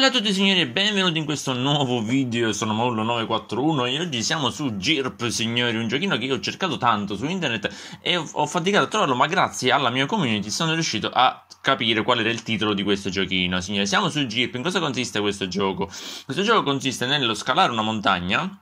Bella a tutti signori e benvenuti in questo nuovo video, sono Maullo941 e oggi siamo su GIRP signori, un giochino che io ho cercato tanto su internet e ho faticato a trovarlo ma grazie alla mia community sono riuscito a capire qual era il titolo di questo giochino signori. Siamo su GIRP, in cosa consiste questo gioco? Questo gioco consiste nello scalare una montagna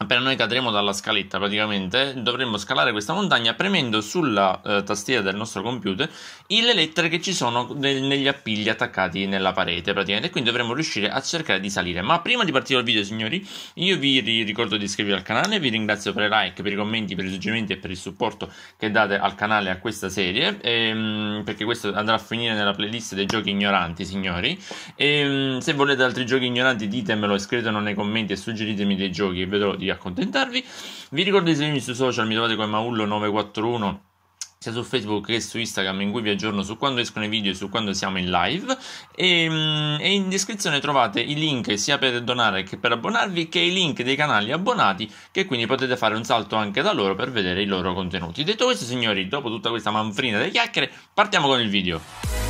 appena noi cadremo dalla scaletta praticamente dovremmo scalare questa montagna premendo sulla eh, tastiera del nostro computer le lettere che ci sono nel, negli appigli attaccati nella parete praticamente e quindi dovremmo riuscire a cercare di salire ma prima di partire dal video signori io vi ricordo di iscrivervi al canale vi ringrazio per i like per i commenti per i suggerimenti e per il supporto che date al canale a questa serie ehm, perché questo andrà a finire nella playlist dei giochi ignoranti signori ehm, se volete altri giochi ignoranti ditemelo scrivetelo nei commenti e suggeritemi dei giochi che vedrò di accontentarvi. Vi ricordo di seguirmi sui social, mi trovate come Maullo941 sia su Facebook che su Instagram in cui vi aggiorno su quando escono i video e su quando siamo in live e, ehm, e, in descrizione trovate i link sia per donare che per abbonarvi che i link dei canali abbonati che quindi potete fare un salto anche da loro per vedere i loro contenuti detto questo signori dopo tutta questa manfrina delle chiacchiere partiamo con il video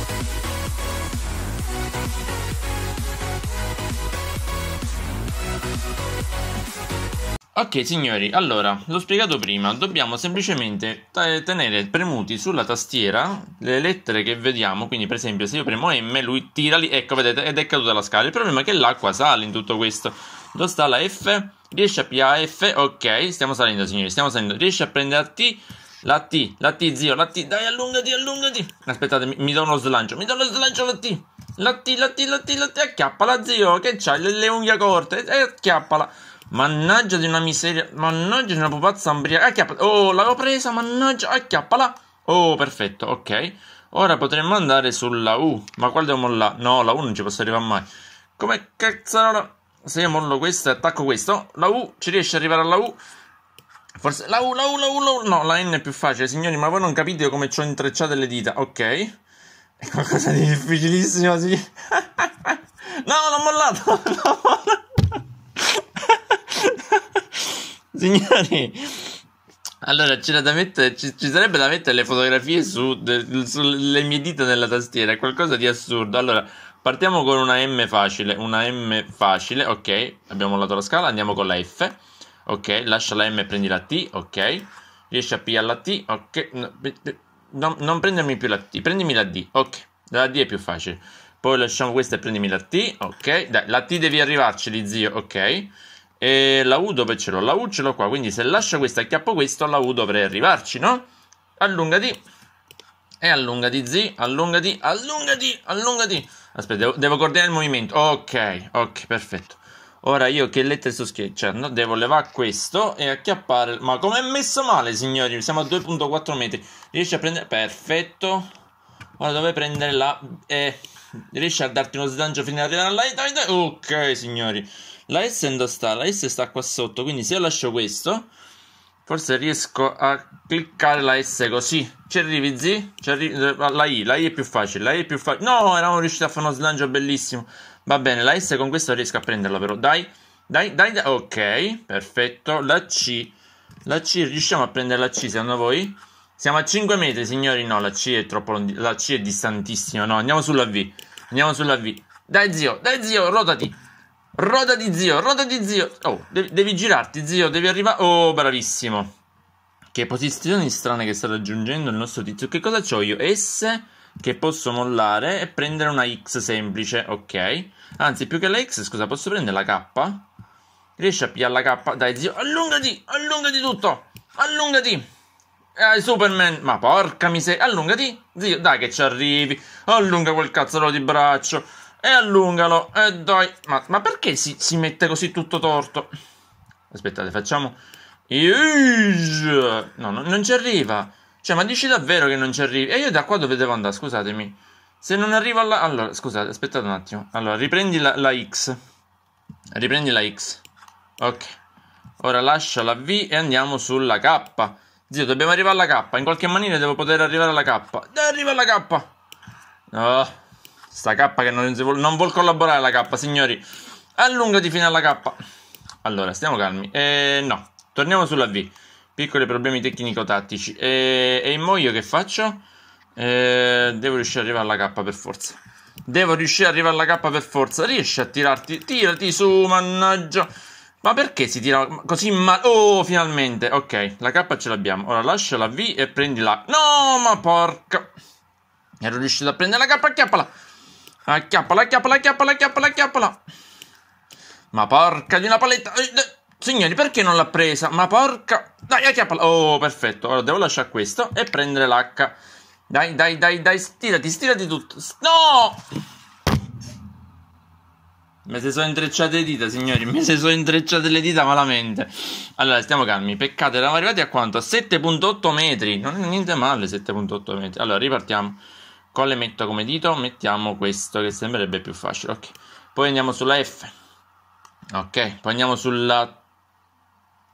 Ok signori, allora, l'ho spiegato prima, dobbiamo semplicemente tenere premuti sulla tastiera le lettere che vediamo, quindi per esempio se io premo M, lui tira lì, ecco vedete, ed è caduta la scala, il problema è che l'acqua sale in tutto questo, dove sta la F? Riesce a pigliare F, ok, stiamo salendo signori, stiamo salendo, riesce a prendere la T, la T, la T zio, la T, dai allungati, allungati, aspettate, mi, mi do uno slancio, mi do uno slancio la T, la T, la T, la T, la T, acchiappala zio, che c'hai le, le unghie corte, e eh, acchiappala, Mannaggia di una miseria. Mannaggia di una pupazza ambriaca. Acchiappala. Oh, l'avevo presa. Mannaggia. Acchiappala. Oh, perfetto. Ok. Ora potremmo andare sulla U. Ma qual devo mollare? No, la U non ci posso arrivare mai. Come cazzarola? Se io mollo questo e attacco questo, la U ci riesce ad arrivare alla U. Forse la U, la U, la U, la U. No, la N è più facile, signori, ma voi non capite come ci ho intrecciate le dita. Ok. È qualcosa di difficilissimo, sì. no, l'ho mollato. L'ho mollato. Signori, allora c'era da mettere, ci, ci sarebbe da mettere le fotografie su, sulle mie dita nella tastiera, è qualcosa di assurdo. Allora, partiamo con una M facile, una M facile, ok, abbiamo lato la scala, andiamo con la F, ok, lascia la M e prendi la T, ok, riesci a P alla T, ok, no, no, non prendermi più la T, prendimi la D, ok, la D è più facile. Poi lasciamo questa e prendimi la T, ok, dai, la T devi arrivarci, zio, ok. E la U dove ce l'ho? La U ce l'ho qua, quindi se lascio questa e chiappo questo, la U dovrei arrivarci, no? Allungati. E allungati, zi. allungati, allungati, allungati. Aspetta, devo, devo coordinare il movimento. Ok, ok, perfetto. Ora io che lettere sto schiacciando? Devo levare questo e acchiappare. Ma com'è messo male, signori? Siamo a 2.4 metri. Riesci a prendere... Perfetto. Ora dove prendere la... Eh, riesci a darti uno slancio fino ad arrivare alla... Ok, signori. La S dove sta? La S sta qua sotto, quindi se io lascio questo, forse riesco a cliccare la S così. Ci arrivi, Z? Ci arri- la I, la I è più facile, la I è più facile. No, eravamo riusciti a fare uno slancio bellissimo. Va bene, la S con questo riesco a prenderla però, dai. Dai, dai, dai. Ok, perfetto. La C. La C, riusciamo a prendere la C secondo voi? Siamo a 5 metri, signori. No, la C è troppo long... La C è distantissima. No, andiamo sulla V. Andiamo sulla V. Dai, zio, dai, zio, rotati. Roda di zio, roda di zio. Oh, devi, devi girarti, zio, devi arrivare. Oh, bravissimo. Che posizioni strane che sta raggiungendo il nostro tizio. Che cosa ho io? S che posso mollare e prendere una X semplice, ok? Anzi, più che la X, scusa, posso prendere la K? Riesci a pigliare la K? Dai, zio, allungati, allungati tutto, allungati. Eh, Superman, ma porca miseria, allungati, zio, dai che ci arrivi. Allunga quel cazzolo di braccio e allungalo. E dai, ma, ma perché si, si, mette così tutto torto? Aspettate, facciamo... No, no, non ci arriva. Cioè, ma dici davvero che non ci arrivi? E io da qua dove devo andare? Scusatemi. Se non arrivo alla... Allora, scusate, aspettate un attimo. Allora, riprendi la, la X. Riprendi la X. Ok. Ora lascia la V e andiamo sulla K. Zio, dobbiamo arrivare alla K. In qualche maniera devo poter arrivare alla K. dai Arriva alla K. No. Oh. Sta K che non si vuol, non vuol collaborare la K, signori. Allungati fino alla K. Allora, stiamo calmi. Eh, no, torniamo sulla V. Piccoli problemi tecnico-tattici. Eh, e in mo' io che faccio? Eh, devo riuscire ad arrivare alla K per forza. Devo riuscire ad arrivare alla K per forza. Riesci a tirarti? Tirati su, mannaggia. Ma perché si tira così male? Oh, finalmente. Ok, la K ce l'abbiamo. Ora lascia la V e prendi la... No, ma porca... Ero riuscito a prendere la K, chiappala. Acchiappala, ah, acchiappala, acchiappala, acchiappala, acchiappala. Ma porca di una paletta. Eh, eh, signori, perché non l'ha presa? Ma porca... Dai, acchiappala. Eh, oh, perfetto. Ora allora, devo lasciare questo e prendere l'H. Dai, dai, dai, dai, stirati, stirati tutto. No! Mi si sono intrecciate le dita, signori. Mi si sono intrecciate le dita malamente. Allora, stiamo calmi. Peccato, eravamo arrivati a quanto? A 7.8 metri. Non è niente male 7.8 metri. Allora, ripartiamo quale metto come dito mettiamo questo che sembrerebbe più facile ok poi andiamo sulla F ok poi andiamo sulla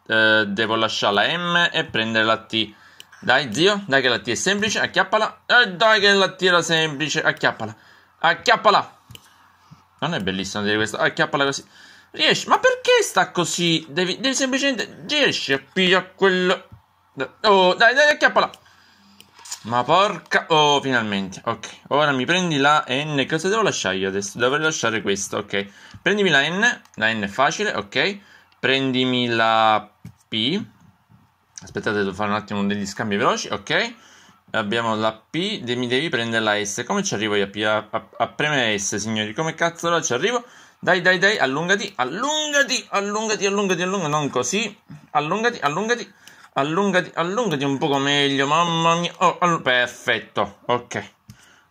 eh, devo lasciare la M e prendere la T dai zio dai che la T è semplice acchiappala eh, dai che la T era semplice acchiappala acchiappala non è bellissimo dire questo acchiappala così riesci ma perché sta così devi, devi semplicemente riesci a pigliare quello oh dai dai acchiappala ma porca... Oh, finalmente. Ok, ora mi prendi la N. Cosa devo lasciare io adesso? Dovrei lasciare questo, ok. Prendimi la N. La N è facile, ok. Prendimi la P. Aspettate, devo fare un attimo degli scambi veloci, ok. Abbiamo la P, mi devi prendere la S. Come ci arrivo io a P? A, a, a premere S, signori. Come cazzo allora ci arrivo? Dai, dai, dai, allungati, allungati, allungati, allungati, allungati. Non così. Allungati, allungati allungati, allungati un poco meglio, mamma mia, oh, all- perfetto, ok.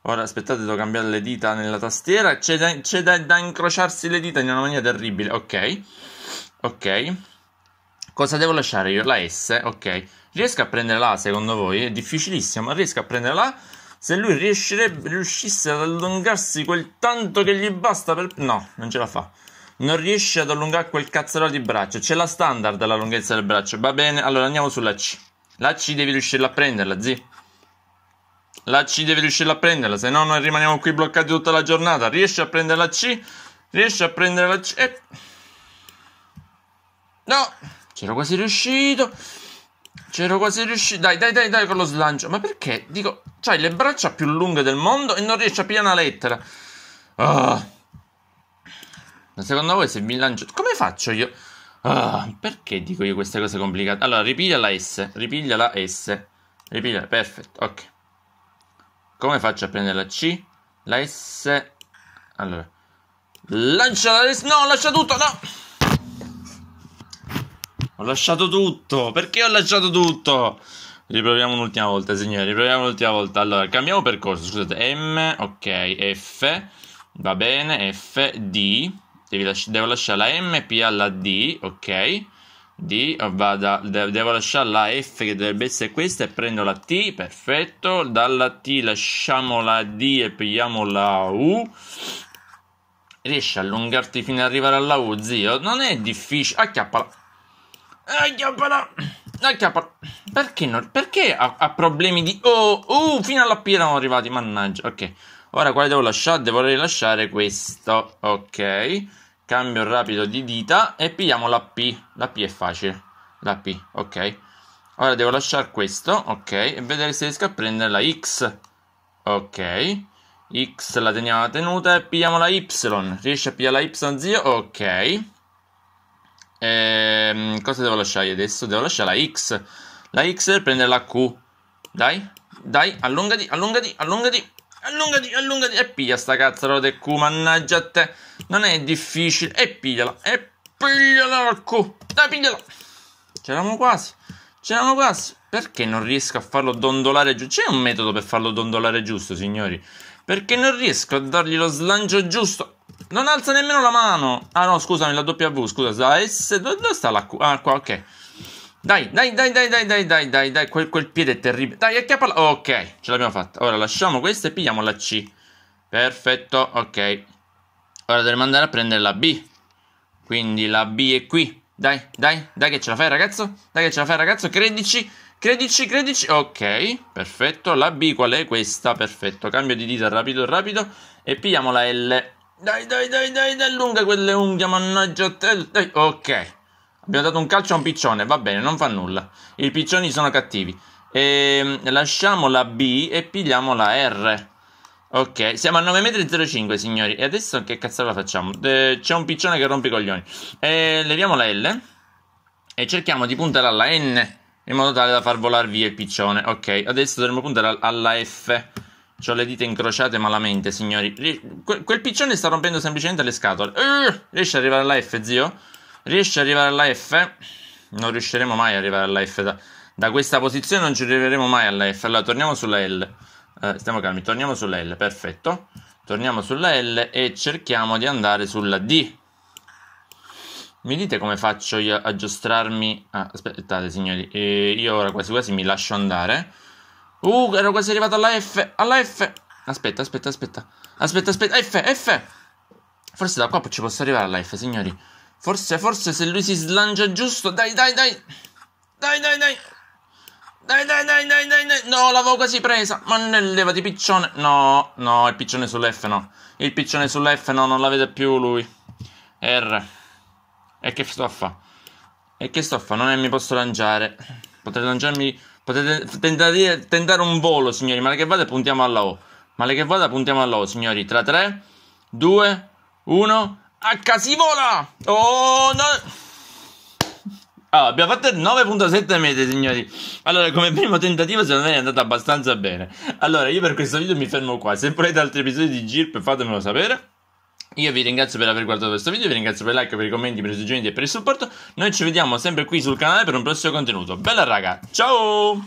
Ora aspettate, devo cambiare le dita nella tastiera, c'è, da, c'è da, da incrociarsi le dita in una maniera terribile, ok, ok. Cosa devo lasciare io? La S, ok. Riesco a prendere la A secondo voi? È difficilissimo, ma riesco a prendere la A se lui riuscirebbe, riuscisse ad allungarsi quel tanto che gli basta per... No, non ce la fa non riesce ad allungare quel cazzarolo di braccio. C'è la standard la lunghezza del braccio. Va bene, allora andiamo sulla C. La C devi riuscirla a prenderla, zi. La C devi riuscirla a prenderla, se no noi rimaniamo qui bloccati tutta la giornata. Riesci a prendere la C? Riesci a prendere la C? E... No! C'ero quasi riuscito. C'ero quasi riuscito. Dai, dai, dai, dai con lo slancio. Ma perché? Dico, c'hai le braccia più lunghe del mondo e non riesci a pigliare una lettera. Ah! Oh. Secondo voi se Milan lancio... Come faccio io? Ah, perché dico io queste cose complicate? Allora, ripiglia la S, ripiglia la S, ripiglia, perfetto, ok. Come faccio a prendere la C? La S... Allora... Lancia la S... No, lascia tutto, no! Ho lasciato tutto, perché ho lasciato tutto? Riproviamo un'ultima volta, signori, riproviamo un'ultima volta. Allora, cambiamo percorso, scusate, M, ok, F, va bene, F, D lasci- devo lasciare la M, P alla D, ok? D, oh, vada, de- devo lasciare la F che dovrebbe essere questa e prendo la T, perfetto. Dalla T lasciamo la D e prendiamo la U. Riesci a allungarti fino ad arrivare alla U, zio? Non è difficile. Acchiappala. Acchiappala. Acchiappala. Perché, non, perché ha, ha problemi di... Oh, uh, fino alla P eravamo arrivati, mannaggia. Ok. Ora quale devo lasciare? Devo rilasciare questo. Ok. Cambio rapido di dita e pigliamo la P. La P è facile. La P, ok. Ora devo lasciare questo, ok. E vedere se riesco a prendere la X. Ok. X la teniamo la tenuta e pigliamo la Y. Riesce a pigliare la Y, zio? Ok. E, ehm, cosa devo lasciare adesso? Devo lasciare la X. La X per prendere la Q. Dai, dai, allungati, allungati, allungati allungati, allungati e piglia sta cazzarola del cu, mannaggia a te. Non è difficile, e pigliala, e pigliala al cu, dai pigliala. C'eravamo quasi, c'eravamo quasi. Perché non riesco a farlo dondolare giù? C'è un metodo per farlo dondolare giusto, signori? Perché non riesco a dargli lo slancio giusto. Non alza nemmeno la mano. Ah no, scusami, la W, scusa, la S, dove sta la Q? Ah, qua, ok. Dai, dai, dai, dai, dai, dai, dai, dai, dai, quel, quel piede è terribile. Dai, acchiappala. Ok, ce l'abbiamo fatta. Ora lasciamo questa e pigliamo la C. Perfetto, ok. Ora dovremmo andare a prendere la B. Quindi la B è qui. Dai, dai, dai che ce la fai ragazzo. Dai che ce la fai ragazzo, credici. Credici, credici. Ok, perfetto. La B qual è questa? Perfetto. Cambio di dita rapido, rapido. E pigliamo la L. Dai, dai, dai, dai, dai, lunga quelle unghie, mannaggia te. Dai, ok. Abbiamo dato un calcio a un piccione, va bene, non fa nulla. I piccioni sono cattivi. E ehm, lasciamo la B e pigliamo la R. Ok, siamo a 9,05 m, signori. E adesso che cazzarola facciamo? c'è un piccione che rompe i coglioni. Eh, leviamo la L e cerchiamo di puntare alla N in modo tale da far volare via il piccione. Ok, adesso dovremmo puntare alla F. Ho le dita incrociate malamente, signori. quel piccione sta rompendo semplicemente le scatole. Uh, riesci ad arrivare alla F, zio? riesce ad arrivare alla F, non riusciremo mai ad arrivare alla F da, da questa posizione, non ci arriveremo mai alla F. Allora torniamo sulla L, eh, stiamo calmi, torniamo sulla L, perfetto. Torniamo sulla L e cerchiamo di andare sulla D. Mi dite come faccio io a aggiustarmi? Ah, aspettate, signori, eh, io ora quasi quasi mi lascio andare. Uh, ero quasi arrivato alla F, alla F. Aspetta, aspetta, aspetta. Aspetta, aspetta, F, F. Forse da qua ci posso arrivare alla F, signori. Forse, forse se lui si slancia giusto. Dai, dai, dai. Dai, dai, dai. Dai, dai, dai, dai, dai, dai. No, l'avevo quasi presa. Mannelleva di piccione. No, no, il piccione sull'F no. Il piccione sull'F no, non la vede più lui. R. E che sto a fare? E che sto a fare? Non è, mi posso lanciare. Potete lanciarmi... Potete tentare, tentare un volo, signori. Male che vada puntiamo alla O. Male che vada puntiamo alla O, signori. Tra 3, 2, 1 si vola! Oh no! Allora, abbiamo fatto 9.7 metri, signori. Allora, come primo tentativo, secondo me è andato abbastanza bene. Allora, io per questo video mi fermo qua. Se volete altri episodi di GIRP, fatemelo sapere. Io vi ringrazio per aver guardato questo video, vi ringrazio per il like, per i commenti, per i suggerimenti e per il supporto. Noi ci vediamo sempre qui sul canale per un prossimo contenuto. Bella raga, ciao!